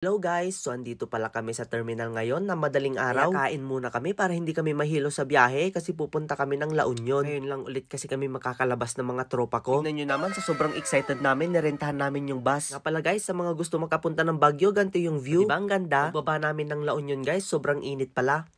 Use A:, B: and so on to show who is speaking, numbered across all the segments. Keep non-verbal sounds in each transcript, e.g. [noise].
A: Hello guys, so andito pala kami sa terminal ngayon na madaling araw. Kaya kain muna kami para hindi kami mahilo sa biyahe kasi pupunta kami ng La Union. Ngayon lang ulit kasi kami makakalabas ng mga tropa ko. Tingnan nyo naman sa sobrang excited namin, narentahan namin yung bus. Nga pala guys, sa mga gusto makapunta ng Baguio, ganito yung view. Diba ang ganda? Baba namin ng La Union guys, sobrang init pala.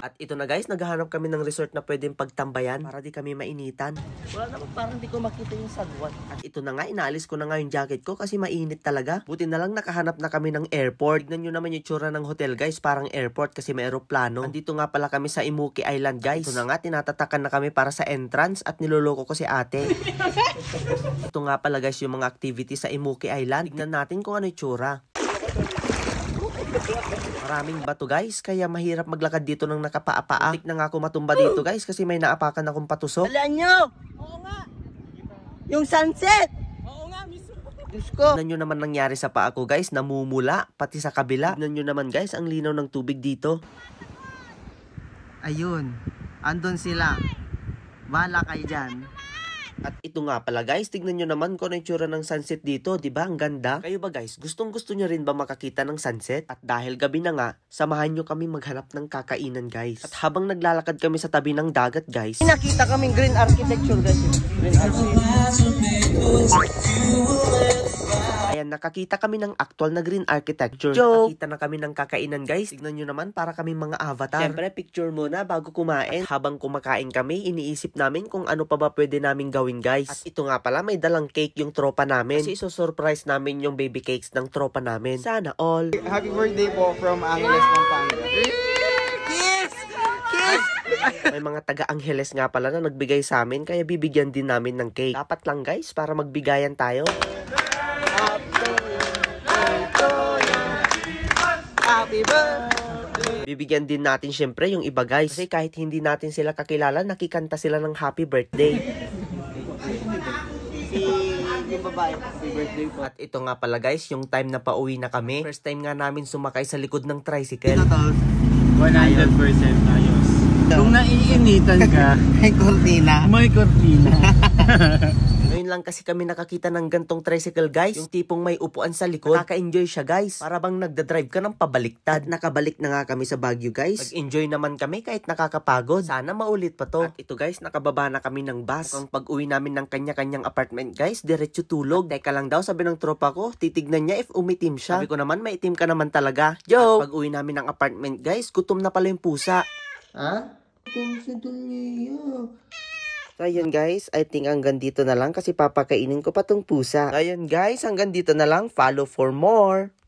A: At ito na guys, naghahanap kami ng resort na pwedeng pagtambayan para di kami mainitan. Wala naman parang di ko makita yung sagwan. At ito na nga, inaalis ko na nga yung jacket ko kasi mainit talaga. Buti na lang nakahanap na kami ng airport. Tignan nyo naman yung tsura ng hotel guys, parang airport kasi may aeroplano. Andito nga pala kami sa Imuki Island guys. Ito na nga, tinatatakan na kami para sa entrance at niloloko ko si ate. [laughs] ito nga pala guys yung mga activity sa Imuki Island. Tignan natin kung ano yung tsura. Maraming bato guys, kaya mahirap maglakad dito ng nakapaapaa. Tik na nga ako matumba dito guys kasi may naapakan akong patusok. Alam nyo! Oo nga! Yung sunset! Oo nga, mismo. Diyos ko. Tignan nyo naman nangyari sa paa ko guys, namumula, pati sa kabila. Tignan nyo naman guys, ang linaw ng tubig dito. Ayun, andon sila. Bala kayo dyan. At ito nga pala guys, tignan nyo naman kung ano itsura ng sunset dito, ba diba? Ang ganda. Kayo ba guys, gustong gusto nyo rin ba makakita ng sunset? At dahil gabi na nga, samahan nyo kami maghanap ng kakainan guys. At habang naglalakad kami sa tabi ng dagat guys, nakita kaming green architecture guys. Green architecture kababayan, nakakita kami ng actual na green architecture. Joke! Nakakita na kami ng kakainan guys. Tignan nyo naman para kami mga avatar. Siyempre, picture muna bago kumain. At habang kumakain kami, iniisip namin kung ano pa ba pwede namin gawin guys. At ito nga pala, may dalang cake yung tropa namin. Kasi surprise namin yung baby cakes ng tropa namin. Sana all! Happy birthday po from Angeles, Pampanga. Kiss! Kiss! May mga taga-Angeles nga pala na nagbigay sa amin kaya bibigyan din namin ng cake. Dapat lang guys para magbigayan tayo. Happy birthday! Bibigyan din natin syempre yung iba guys. Kasi kahit hindi natin sila kakilala, nakikanta sila ng happy birthday. yung babae. birthday po. At ito nga pala guys, yung time na pauwi na kami. First time nga namin sumakay sa likod ng tricycle. 100% ayos. Kung naiinitan ka, [laughs] may cortina. May cortina. [laughs] Ngayon lang kasi kami nakakita ng gantong tricycle guys. Yung tipong may upuan sa likod. Nakaka-enjoy siya guys. Para bang nagda-drive ka ng pabaliktad. At nakabalik na nga kami sa Baguio guys. Nag-enjoy naman kami kahit nakakapagod. Sana maulit pa to. At ito guys, nakababa na kami ng bus. Mukhang pag-uwi namin ng kanya-kanyang apartment guys, diretso tulog. At teka lang daw, sabi ng tropa ko, titignan niya if umitim siya. Sabi ko naman, maitim ka naman talaga. Yo! pag-uwi namin ng apartment guys, gutom na pala yung pusa. Ha? Gutom sa dunya. So, ayun guys, I think hanggang dito na lang kasi papakainin ko pa tong pusa. So, ayun guys, hanggang dito na lang. Follow for more!